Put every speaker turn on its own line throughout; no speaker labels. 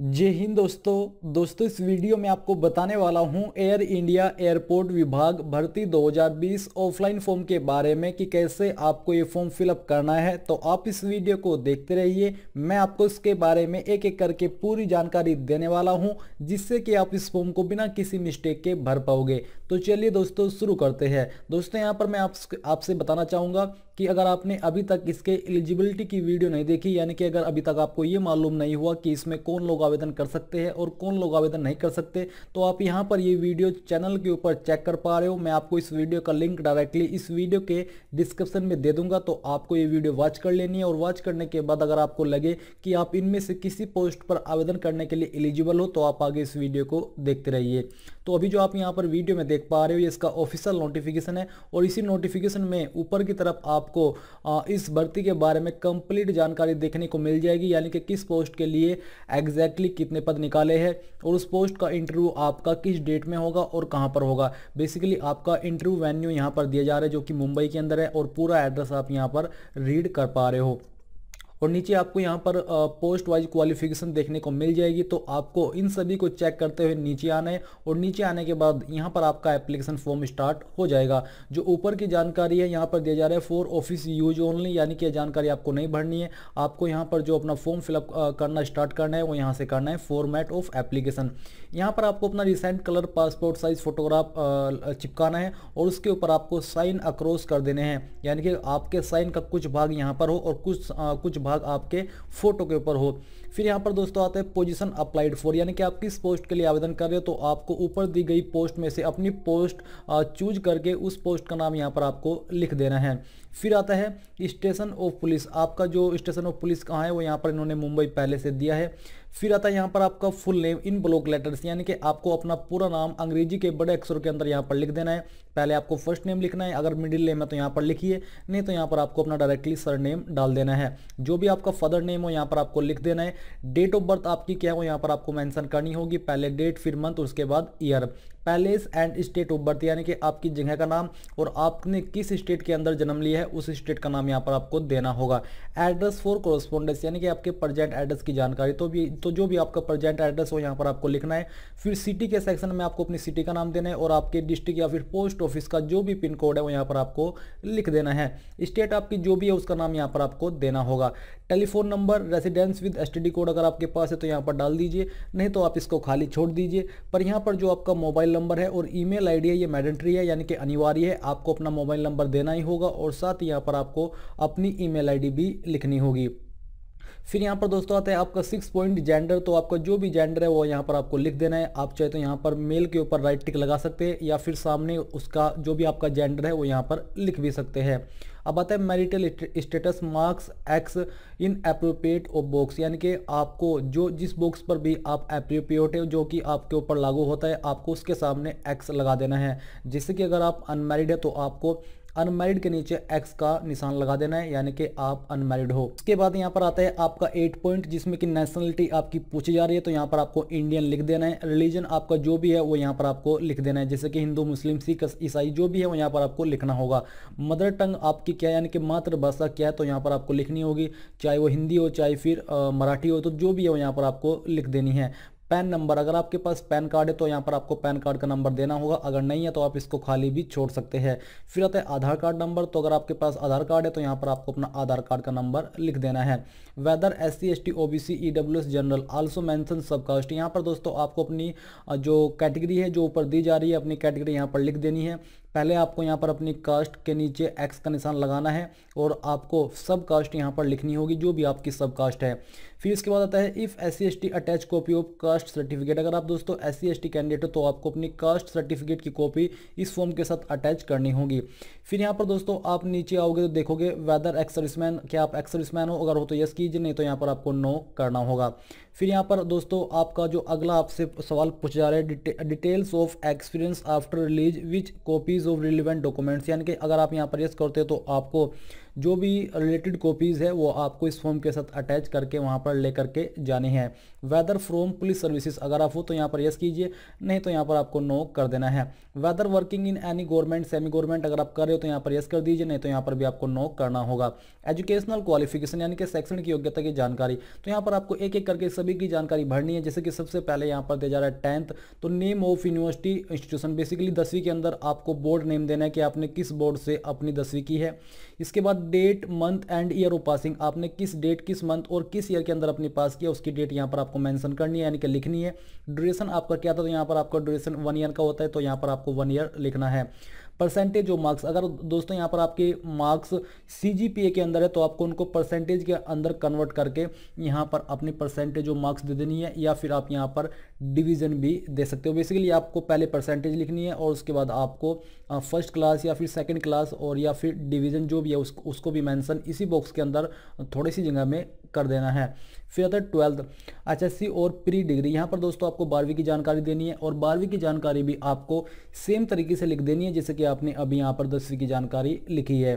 जय हिंद दोस्तों दोस्तों इस वीडियो में आपको बताने वाला हूं एयर इंडिया एयरपोर्ट विभाग भर्ती 2020 ऑफलाइन फॉर्म के बारे में कि कैसे आपको ये फॉर्म फिलअप करना है तो आप इस वीडियो को देखते रहिए मैं आपको इसके बारे में एक एक करके पूरी जानकारी देने वाला हूं जिससे कि आप इस फॉर्म को बिना किसी मिस्टेक के भर पाओगे तो चलिए दोस्तों शुरू करते हैं दोस्तों यहाँ पर मैं आपसे आपसे बताना चाहूँगा कि अगर आपने अभी तक इसके एलिजिबिलिटी की वीडियो नहीं देखी यानी कि अगर अभी तक आपको ये मालूम नहीं हुआ कि इसमें कौन लोग आवेदन कर सकते हैं और कौन लोग आवेदन नहीं कर सकते तो आप यहाँ पर ये वीडियो चैनल के ऊपर चेक कर पा रहे हो मैं आपको इस वीडियो का लिंक डायरेक्टली इस वीडियो के डिस्क्रिप्शन में दे दूंगा तो आपको ये वीडियो वॉच कर लेनी है और वॉच करने के बाद अगर आपको लगे कि आप इनमें से किसी पोस्ट पर आवेदन करने के लिए एलिजिबल हो तो आप आगे इस वीडियो को देखते रहिए तो अभी जो आप यहाँ पर वीडियो में देख पा रहे हो ये इसका ऑफिशियल नोटिफिकेशन है और इसी नोटिफिकेशन में ऊपर की तरफ आपको इस भर्ती के बारे में कंप्लीट जानकारी देखने को मिल जाएगी यानी कि किस पोस्ट के लिए एग्जैक्टली कितने पद निकाले हैं और उस पोस्ट का इंटरव्यू आपका किस डेट में होगा और कहाँ पर होगा बेसिकली आपका इंटरव्यू वेन्यू यहाँ पर दिया जा रहा है जो कि मुंबई के अंदर है और पूरा एड्रेस आप यहाँ पर रीड कर पा रहे हो और नीचे आपको यहाँ पर पोस्ट वाइज क्वालिफिकेशन देखने को मिल जाएगी तो आपको इन सभी को चेक करते हुए नीचे आना है और नीचे आने के बाद यहाँ पर आपका एप्लीकेशन फॉर्म स्टार्ट हो जाएगा जो ऊपर की जानकारी है यहाँ पर दिया जा रहा है फॉर ऑफिस यूज ओनली यानी कि जानकारी आपको नहीं भरनी है आपको यहाँ पर जो अपना फॉर्म फिलअप करना स्टार्ट करना है वो यहाँ से करना है फॉर्मेट ऑफ एप्लीकेशन यहाँ पर आपको अपना recent colour passport size photograph चिपकाना है और उसके ऊपर आपको साइन अक्रॉस कर देने हैं यानी कि आपके साइन का कुछ भाग यहाँ पर हो और कुछ आ, कुछ भाग आपके फ़ोटो के ऊपर हो फिर यहाँ पर दोस्तों आते हैं पोजिशन अप्लाइड फॉर यानी कि आप किस पोस्ट के लिए आवेदन कर रहे हो तो आपको ऊपर दी गई पोस्ट में से अपनी पोस्ट चूज करके उस पोस्ट का नाम यहाँ पर आपको लिख देना है फिर आता है स्टेशन ऑफ पुलिस आपका जो स्टेशन ऑफ पुलिस कहाँ है वो यहाँ पर इन्होंने मुंबई पहले से दिया है फिर आता है यहाँ पर आपका full name in block letters यानी कि आपको अपना पूरा नाम अंग्रेजी के बड़े अक्षरों के अंदर यहाँ पर लिख देना है पहले आपको फर्स्ट नेम लिखना है अगर मिडिल नेम है तो यहाँ पर लिखिए नहीं तो यहाँ पर आपको अपना डायरेक्टली सर नेम डाल देना है जो भी आपका फादर नेम हो यहाँ पर आपको लिख देना है डेट ऑफ बर्थ आपकी क्या हो यहाँ पर आपको मैंसन करनी होगी पहले डेट फिर मंथ उसके बाद year place and state of birth यानी कि आपकी जगह का नाम और आपने किस स्टेट के अंदर जन्म लिया है उस स्टेट का नाम यहाँ पर आपको देना होगा एड्रेस फॉर कोरस्पोंडेंस यानी कि आपके प्रजेंट एड्रेस की जानकारी तो भी तो जो भी आपका प्रजेंट एड्रेस हो यहाँ पर आपको लिखना है फिर सिटी के सेक्शन में आपको अपनी सिटी का नाम देना है और आपके डिस्ट्रिक्ट या फिर पोस्ट ऑफिस का जो भी पिन कोड है वो यहाँ पर आपको लिख देना है स्टेट आपकी जो भी है उसका नाम यहाँ पर आपको देना होगा telephone number residence with S code अगर आपके पास है तो यहाँ पर डाल दीजिए नहीं तो आप इसको खाली छोड़ दीजिए पर यहाँ पर जो आपका मोबाइल मोबाइल नंबर है और ईमेल आईडी है ये मैडेंट्री है यानी कि अनिवार्य है आपको अपना मोबाइल नंबर देना ही होगा और साथ ही यहाँ पर आपको अपनी ई मेल भी लिखनी होगी फिर यहाँ पर दोस्तों आते हैं आपका सिक्स पॉइंट जेंडर तो आपका जो भी जेंडर है वो यहाँ पर आपको लिख देना है आप चाहे तो यहाँ पर मेल के ऊपर राइट टिक लगा सकते हैं या फिर सामने उसका जो भी आपका जेंडर है वो यहाँ पर लिख भी सकते हैं अब आता है marital status marks X in appropriate of box यानी कि आपको जो जिस बॉक्स पर भी आप अप्रोप्रिएट हो जो कि आपके ऊपर लागू होता है आपको उसके सामने एक्स लगा देना है जिससे कि अगर आप अनमेरिड है तो आपको अनमेरिड के नीचे एक्स का निशान लगा देना है यानी कि आप अनमेरिड हो उसके बाद यहाँ पर आता है आपका एट पॉइंट जिसमें कि नेशनलिटी आपकी पूछी जा रही है तो यहाँ पर आपको इंडियन लिख देना है रिलीजन आपका जो भी है वो यहाँ पर आपको लिख देना है जैसे कि हिंदू मुस्लिम सिख ईसाई जो भी है वो यहाँ पर आपको लिखना होगा मदर टंग आपकी क्या यानी कि मातृभाषा क्या है तो यहाँ पर आपको लिखनी होगी चाहे वो हिंदी हो चाहे फिर मराठी हो तो जो भी है वो यहाँ पर आपको लिख देनी है पैन नंबर अगर आपके पास पैन कार्ड है तो यहाँ पर आपको पैन कार्ड का नंबर देना होगा अगर नहीं है तो आप इसको खाली भी छोड़ सकते हैं फिर आता है आधार कार्ड नंबर तो अगर आपके पास आधार कार्ड है तो यहाँ पर आपको अपना आधार कार्ड का नंबर लिख देना है whether S C S T O B C E W S general also mention सब कास्ट यहाँ पर दोस्तों आपको अपनी जो कैटेगरी है जो ऊपर दी जा रही है अपनी कैटेगरी यहाँ पर लिख देनी है पहले आपको यहाँ पर अपनी कास्ट के नीचे एक्स का निशान लगाना है और आपको सब कास्ट यहाँ पर लिखनी होगी जो भी आपकी सब कास्ट है फिर इसके बाद आता है if S C attach copy of caste certificate अगर आप दोस्तों एस सी कैंडिडेट हो तो आपको अपनी कास्ट सर्टिफिकेट की कॉपी इस फॉर्म के साथ अटैच करनी होगी फिर यहाँ पर दोस्तों आप नीचे आओगे तो देखोगे वेदर एक्स सर्विसमैन क्या आप एक्स सर्विसमैन हो अगर हो तो यस कीजिए नहीं तो यहाँ पर आपको नो करना होगा फिर यहाँ पर दोस्तों आपका जो अगला आपसे सवाल पूछ जा रहा है डिटे, details of experience after release which copies of relevant documents यानी कि अगर आप यहाँ पर यस करते हो तो आपको जो भी रिलेटेड कॉपीज़ है वो आपको इस फॉर्म के साथ अटैच करके वहाँ पर ले करके जाने हैं वेदर फ्रॉम पुलिस सर्विसेज अगर आप हो तो यहाँ पर यस कीजिए नहीं तो यहाँ पर आपको नो कर देना है whether working in any government semi government अगर आप कर रहे हो तो यहाँ पर यस कर दीजिए नहीं तो यहाँ पर भी आपको नो करना होगा एजुकेशनल क्वालिफिकेशन यानी कि सेक्शन की योग्यता की जानकारी तो यहाँ पर आपको एक एक करके सभी की जानकारी भरनी है जैसे कि सबसे पहले यहाँ पर दिया जा रहा है टेंथ तो name of university institution basically दसवीं के अंदर आपको बोर्ड नेम देना है कि आपने किस बोर्ड से अपनी दसवीं की है इसके बाद date month and year of passing आपने किस डेट किस मंथ और किस ईयर के अंदर अपनी पास किया उसकी डेट यहाँ पर आपको मेंशन करनी है यानी कि लिखनी है ड्यूरेशन आपका क्या था तो यहाँ पर आपका ड्यूरेशन वन ईयर का होता है तो यहाँ पर आपको वन ईयर लिखना है परसेंटेज ऑफ मार्क्स अगर दोस्तों यहाँ पर आपके मार्क्स सी के अंदर है तो आपको उनको परसेंटेज के अंदर कन्वर्ट करके यहाँ पर अपनी परसेंटेज जो मार्क्स दे देनी है या फिर आप यहाँ पर डिवीज़न भी दे सकते हो बेसिकली आपको पहले परसेंटेज लिखनी है और उसके बाद आपको फर्स्ट क्लास या फिर सेकेंड क्लास और या फिर डिवीज़न जो भी है उसको उसको भी मैंसन इसी बॉक्स के अंदर थोड़ी सी जगह में कर देना है फिर आता है ट्वेल्थ अच्छा, सी और प्री डिग्री यहाँ पर दोस्तों आपको बारहवीं की जानकारी देनी है और बारहवीं की जानकारी भी आपको सेम तरीके से लिख देनी है जैसे कि आपने अभी यहाँ पर दसवीं की जानकारी लिखी है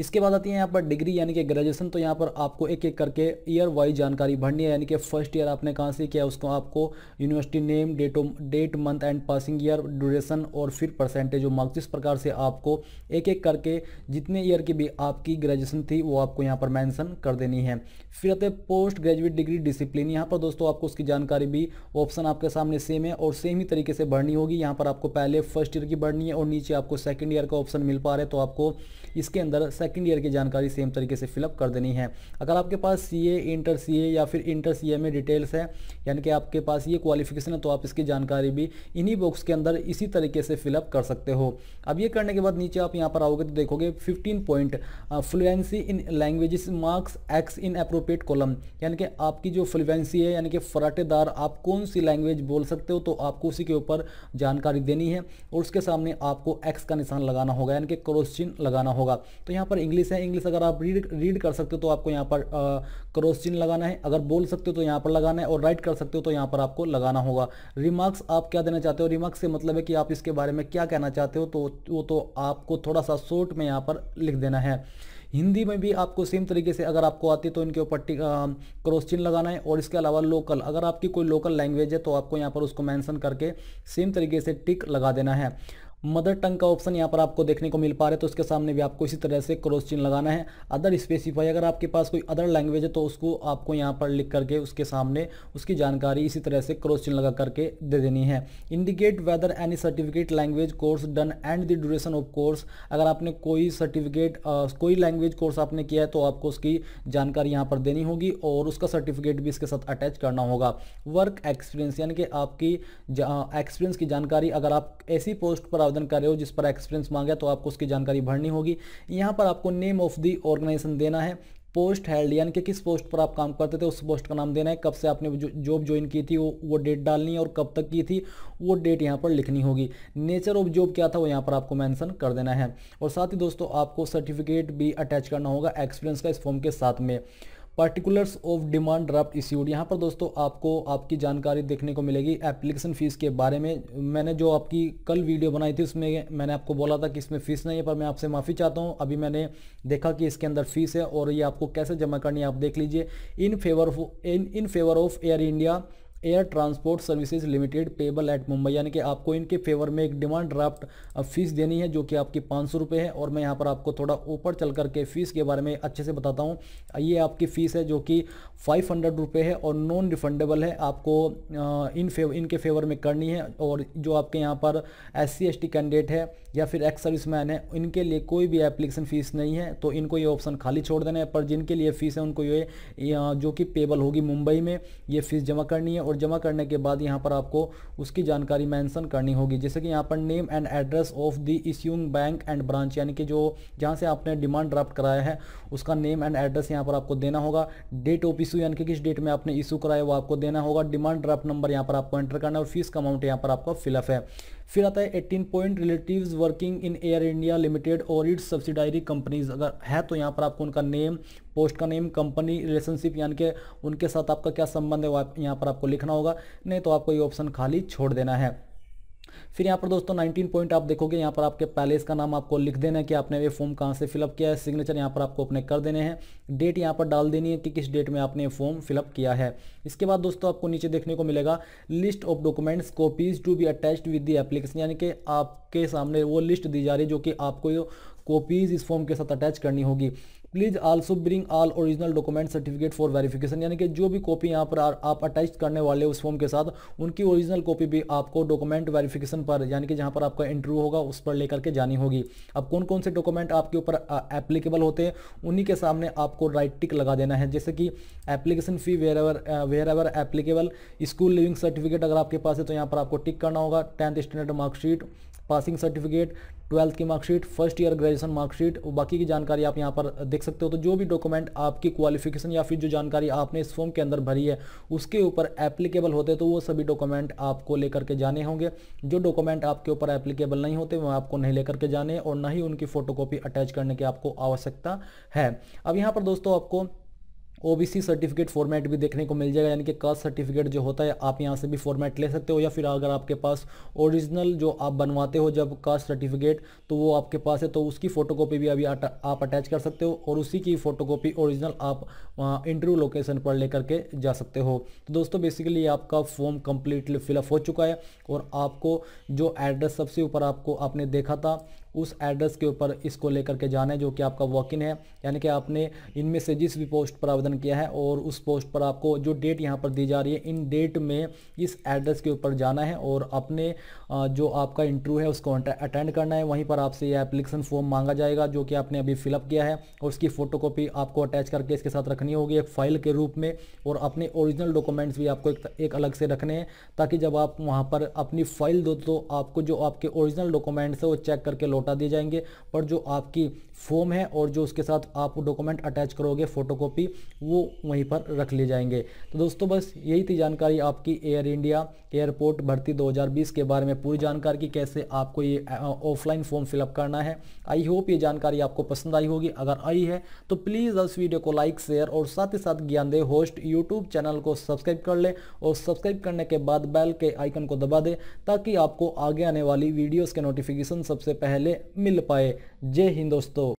इसके बाद आती है यहाँ पर डिग्री यानी कि ग्रेजुएशन तो यहाँ पर आपको एक एक करके ईयर वाइज जानकारी भरनी है यानी कि फर्स्ट ईयर आपने कहाँ से किया उसको आपको university name date date month and passing year duration और फिर परसेंटेज ऑफ मार्क्स इस प्रकार से आपको एक एक करके जितने ईयर की भी आपकी ग्रेजुएशन थी वो आपको यहाँ पर मैंसन कर देनी है फिर आते हैं पोस्ट ग्रेजुएट डिग्री डिसिप्लिन यहाँ पर दोस्तों आपको उसकी जानकारी भी ऑप्शन आपके सामने सेम है और सेम ही तरीके से भरनी होगी यहाँ पर आपको पहले फर्स्ट ईयर की भरनी है और नीचे आपको सेकेंड ईयर का ऑप्शन मिल पा रहा है तो आपको इसके अंदर सेकेंड ईयर की जानकारी सेम तरीके से फिलअप कर देनी है अगर आपके पास सी ए इंटर सी ए या फिर इंटर सी ए में डिटेल्स है यानी कि आपके पास ये क्वालिफिकेशन है तो आप इसकी जानकारी भी इन्हीं बॉक्स के अंदर इसी तरीके से फिलअप कर सकते हो अब ये करने के बाद नीचे आप यहाँ पर आओगे तो देखोगे fifteen point fluency in language marks X in appro appropriate column यानी कि आपकी जो फ्लुएंसी है यानी कि फराटेदार आप कौन सी लैंग्वेज बोल सकते हो तो आपको उसी के ऊपर जानकारी देनी है और उसके सामने आपको एक्स का निशान लगाना होगा यानी कि क्रोश्चिन लगाना होगा तो यहाँ पर इंग्लिश है इंग्लिश अगर आप रीड रीड कर सकते हो तो आपको यहाँ पर क्रोश्चिन लगाना है अगर बोल सकते हो तो यहाँ पर लगाना है और राइट कर सकते हो तो यहाँ पर आपको लगाना होगा रिमार्क्स आप क्या देना चाहते हो रिमार्क्स से मतलब है कि आप इसके बारे में क्या कहना चाहते हो तो वो तो आपको थोड़ा सा शॉर्ट में यहाँ पर लिख देना है हिंदी में भी आपको सेम तरीके से अगर आपको आती है तो इनके ऊपर क्रॉस चिन्ह लगाना है और इसके अलावा लोकल अगर आपकी कोई लोकल लैंग्वेज है तो आपको यहाँ पर उसको मैंसन करके सेम तरीके से टिक लगा देना है मदर टंग का ऑप्शन यहाँ पर आपको देखने को मिल पा रहा है तो उसके सामने भी आपको इसी तरह से क्रॉस चिन्ह लगाना है अदर स्पेसिफाई अगर आपके पास कोई अदर लैंग्वेज है तो उसको आपको यहाँ पर लिख करके उसके सामने उसकी जानकारी इसी तरह से क्रॉस चिन्ह लगा करके दे देनी है indicate whether any certificate language course done and the duration of course अगर आपने कोई सर्टिफिकेट कोई लैंग्वेज कोर्स आपने किया है तो आपको उसकी जानकारी यहाँ पर देनी होगी और उसका सर्टिफिकेट भी इसके साथ अटैच करना होगा वर्क एक्सपीरियंस यानी कि आपकी एक्सपीरियंस की जानकारी अगर आप ऐसी पोस्ट पर आवेदन कर रहे हो जिस पर एक्सपीरियंस मांगा तो आपको उसकी जानकारी भरनी होगी यहाँ पर आपको नेम ऑफ दी ऑर्गेनाइजेशन देना है पोस्ट हेल्ड यानी कि किस पोस्ट पर आप काम करते थे उस पोस्ट का नाम देना है कब से आपने जॉब ज्वाइन की थी वो वो डेट डालनी है और कब तक की थी वो डेट यहाँ पर लिखनी होगी नेचर ऑफ जॉब क्या था वो यहाँ पर आपको मेंशन कर देना है और साथ ही दोस्तों आपको सर्टिफिकेट भी अटैच करना होगा एक्सपीरियंस का इस फॉर्म के साथ में particulars of demand draft issued यहाँ पर दोस्तों आपको आपकी जानकारी देखने को मिलेगी एप्लीकेशन फ़ीस के बारे में मैंने जो आपकी कल वीडियो बनाई थी उसमें मैंने आपको बोला था कि इसमें फ़ीस नहीं है पर मैं आपसे माफ़ी चाहता हूँ अभी मैंने देखा कि इसके अंदर फ़ीस है और ये आपको कैसे जमा करनी है आप देख लीजिए in favour in in favour of Air India Air Transport Services Limited payable at Mumbai यानी कि आपको इनके फेवर में एक डिमांड ड्राफ्ट फीस देनी है जो कि आपकी पाँच सौ रुपये है और मैं यहाँ पर आपको थोड़ा ऊपर चल करके फ़ीस के बारे में अच्छे से बताता हूँ ये आपकी फ़ीस है जो कि फाइव हंड्रेड रुपये है और नॉन रिफंडेबल है आपको इन फेवर इनके फेवर में करनी है और जो आपके यहाँ पर एस सी कैंडिडेट है या फिर एक्स सर्विस मैन है इनके लिए कोई भी एप्लीकेशन फ़ीस नहीं है तो इनको ये ऑप्शन खाली छोड़ देना है पर जिनके लिए फ़ीस है उनको ये जो कि पेबल होगी मुंबई में ये फ़ीस जमा करनी है और जमा करने के बाद यहाँ पर आपको उसकी जानकारी मैंसन करनी होगी जैसे कि यहाँ पर name and address of the issuing bank and branch यानी कि जो जहाँ से आपने डिमांड ड्राफ्ट कराया है उसका नेम एंड एड्रेस यहाँ पर आपको देना होगा डेट ऑफ इशू यानी कि किस डेट में आपने इशू कराया वो आपको देना होगा डिमांड ड्राफ्ट नंबर यहाँ पर आपको एंटर करना है और फीस का अमाउंट यहाँ पर आपका फिलअप है फिर आता है eighteen point relative working in air India limited और इट्स सब्सिडायरी कंपनीज अगर है तो यहाँ पर आपको उनका नेम पोस्ट का नेम कंपनी रिलेशनशिप यानी कि उनके साथ आपका क्या संबंध है यहाँ पर आपको लिखना होगा नहीं तो आपको ये ऑप्शन खाली छोड़ देना है फिर यहाँ पर दोस्तों 19 पॉइंट आप देखोगे यहाँ पर आपके पैलेस का नाम आपको लिख देना है कि आपने ये फॉर्म कहाँ से फिलअप किया है सिग्नेचर यहाँ पर आपको अपने कर देने हैं डेट यहाँ पर डाल देनी है कि किस डेट में आपने ये फॉर्म फिलअप किया है इसके बाद दोस्तों आपको नीचे देखने को मिलेगा list of documents copies to be attached with the application यानी कि आपके सामने वो लिस्ट दी जा रही है जो कि आपको कॉपीज़ इस फॉर्म के साथ अटैच करनी होगी please also bring all original document certificate for verification यानी कि जो भी कॉपी यहाँ पर आप अटैच करने वाले उस फॉर्म के साथ उनकी ओरिजिनल कॉपी भी आपको डॉक्यूमेंट वेरिफिकेशन पर यानी कि जहाँ पर आपका इंटरव्यू होगा उस पर लेकर के जानी होगी अब कौन कौन से डॉक्यूमेंट आपके ऊपर एप्लीकेबल होते हैं उन्हीं के सामने आपको राइट टिक लगा देना है जैसे कि application fee wherever wherever applicable school leaving certificate अगर आपके पास है तो यहाँ पर आपको टिक करना होगा tenth standard marksheet passing certificate twelfth की marksheet first year graduation marksheet और बाकी की जानकारी आप यहाँ पर देख सकते हो तो जो भी डॉक्यूमेंट आपकी क्वालिफिकेशन या फिर जो जानकारी आपने इस फॉर्म के अंदर भरी है उसके ऊपर एप्लीकेबल होते तो वो सभी डॉक्यूमेंट आपको लेकर के जाने होंगे जो डॉक्यूमेंट आपके ऊपर एप्लीकेबल नहीं होते वह आपको नहीं लेकर के जाने और ना ही उनकी फ़ोटोकॉपी अटैच करने की आपको आवश्यकता है अब यहाँ पर दोस्तों आपको ओबीसी सर्टिफिकेट फॉर्मेट भी देखने को मिल जाएगा यानी कि कास्ट सर्टिफिकेट जो होता है आप यहाँ से भी फॉर्मेट ले सकते हो या फिर अगर आपके पास ओरिजिनल जो आप बनवाते हो जब कास्ट सर्टिफिकेट तो वो आपके पास है तो उसकी फ़ोटोकॉपी भी अभी आप अटैच कर सकते हो और उसी की फ़ोटोकॉपी ओरिजिनल आप वहाँ इंटरव्यू लोकेशन पर लेकर के जा सकते हो तो दोस्तों बेसिकली आपका फॉर्म कम्प्लीटली फिलअप हो चुका है और आपको जो एड्रेस सबसे ऊपर आपको आपने देखा था उस एड्रेस के ऊपर इसको लेकर के जाना है जो कि आपका वॉक इन है यानी कि आपने इनमें से जिस भी पोस्ट पर आवेदन किया है और उस पोस्ट पर आपको जो डेट यहाँ पर दी जा रही है इन डेट में इस एड्रेस के ऊपर जाना है और अपने जो आपका इंटरव्यू है उसको अटेंड करना है वहीं पर आपसे यह एप्लीकेशन फॉर्म मांगा जाएगा जो कि आपने अभी फिलअप किया है और उसकी कॉपी आपको अटैच करके इसके साथ रखनी होगी एक फ़ाइल के रूप में और अपने ओरिजिनल डॉक्यूमेंट्स भी आपको एक, एक अलग से रखने हैं ताकि जब आप वहाँ पर अपनी फ़ाइल दो तो आपको जो आपके ओरिजिनल डॉक्यूमेंट्स है वो चेक करके लौटा दिए जाएंगे पर जो आपकी फॉर्म है और जो उसके साथ आप डॉक्यूमेंट अटैच करोगे फोटोकॉपी वो वहीं पर रख लिए जाएंगे तो दोस्तों बस यही थी जानकारी आपकी एयर इंडिया एयरपोर्ट भर्ती 2020 के बारे में पूरी जानकारी की कैसे आपको ये ऑफलाइन फॉर्म फिलअप करना है आई होप ये जानकारी आपको पसंद आई होगी अगर आई है तो प्लीज़ इस वीडियो को लाइक शेयर और साथ ही साथ ज्ञान ज्ञानदेह होस्ट यूट्यूब चैनल को सब्सक्राइब कर ले और सब्सक्राइब करने के बाद बैल के आइकन को दबा दे ताकि आपको आगे आने वाली वीडियोज़ के नोटिफिकेशन सबसे पहले मिल पाए जय हिंद दोस्तों